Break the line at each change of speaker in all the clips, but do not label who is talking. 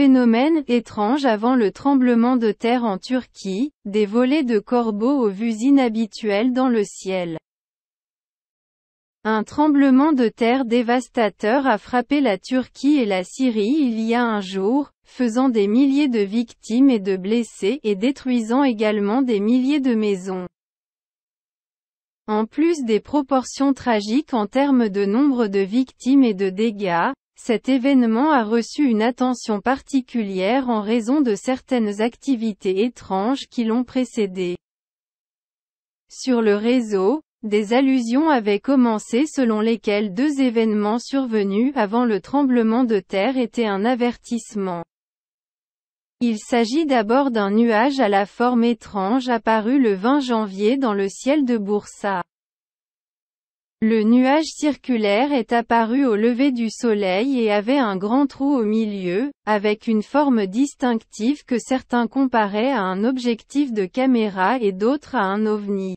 Phénomène étrange avant le tremblement de terre en Turquie, des volées de corbeaux aux vues inhabituelles dans le ciel. Un tremblement de terre dévastateur a frappé la Turquie et la Syrie il y a un jour, faisant des milliers de victimes et de blessés et détruisant également des milliers de maisons. En plus des proportions tragiques en termes de nombre de victimes et de dégâts, cet événement a reçu une attention particulière en raison de certaines activités étranges qui l'ont précédé. Sur le réseau, des allusions avaient commencé selon lesquelles deux événements survenus avant le tremblement de terre étaient un avertissement. Il s'agit d'abord d'un nuage à la forme étrange apparu le 20 janvier dans le ciel de Boursa. Le nuage circulaire est apparu au lever du soleil et avait un grand trou au milieu, avec une forme distinctive que certains comparaient à un objectif de caméra et d'autres à un ovni.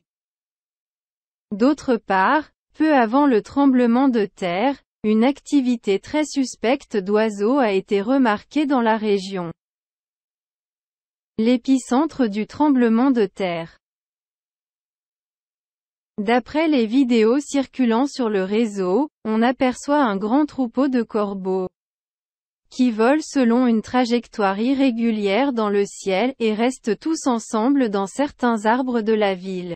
D'autre part, peu avant le tremblement de terre, une activité très suspecte d'oiseaux a été remarquée dans la région. L'épicentre du tremblement de terre D'après les vidéos circulant sur le réseau, on aperçoit un grand troupeau de corbeaux qui volent selon une trajectoire irrégulière dans le ciel, et restent tous ensemble dans certains arbres de la ville.